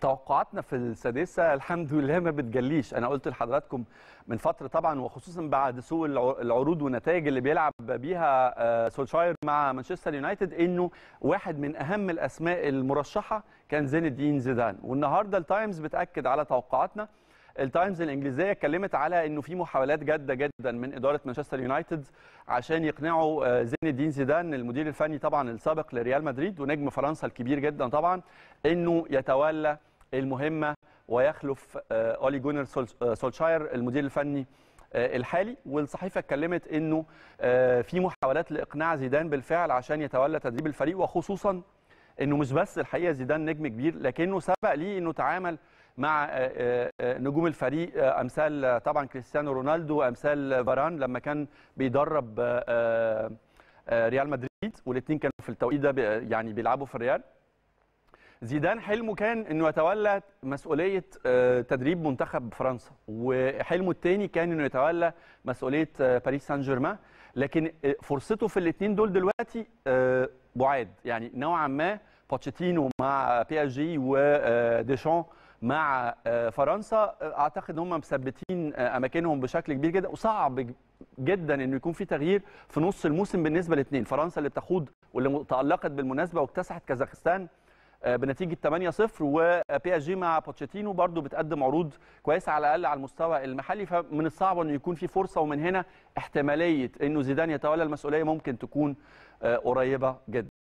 توقعاتنا في السادسه الحمد لله ما بتجليش انا قلت لحضراتكم من فتره طبعا وخصوصا بعد سوء العروض والنتائج اللي بيلعب بيها آه، سولشاير مع مانشستر يونايتد انه واحد من اهم الاسماء المرشحه كان زين الدين زيدان والنهارده التايمز بتاكد على توقعاتنا التايمز الانجليزيه اتكلمت على انه في محاولات جاده جدا من اداره مانشستر يونايتد عشان يقنعوا آه، زين الدين زيدان المدير الفني طبعا السابق لريال مدريد ونجم فرنسا الكبير جدا طبعا انه يتولى المهمه ويخلف اولي آه، جونر آه، سولشاير المدير الفني آه، الحالي والصحيفه اتكلمت انه في محاولات لاقناع زيدان بالفعل عشان يتولى تدريب الفريق وخصوصا انه مش بس الحقيقه زيدان نجم كبير لكنه سبق ليه انه تعامل مع نجوم الفريق امثال طبعا كريستيانو رونالدو امثال فاران لما كان بيدرب ريال مدريد والاثنين كانوا في التوقيت ده يعني بيلعبوا في الريال زيدان حلمه كان انه يتولى مسؤوليه آه، تدريب منتخب فرنسا وحلمه الثاني كان انه يتولى مسؤوليه آه، باريس سان جيرمان لكن آه، فرصته في الاثنين دول دلوقتي بعاد يعني نوعا ما بوتشيتينو مع بي اس جي وديشان مع فرنسا اعتقد ان هم مثبتين اماكنهم بشكل كبير جدا وصعب جدا انه يكون في تغيير في نص الموسم بالنسبه للاثنين فرنسا اللي بتخوض واللي تالقت بالمناسبه واكتسحت كازاخستان آه، بنتيجه 8-0 وبي آه، اس جي مع بوتشيتينو برضو بتقدم عروض كويسه على الاقل على المستوى المحلي فمن الصعب انه يكون في فرصه ومن هنا احتماليه انه زيدان يتولى المسؤوليه ممكن تكون آه، قريبه جدا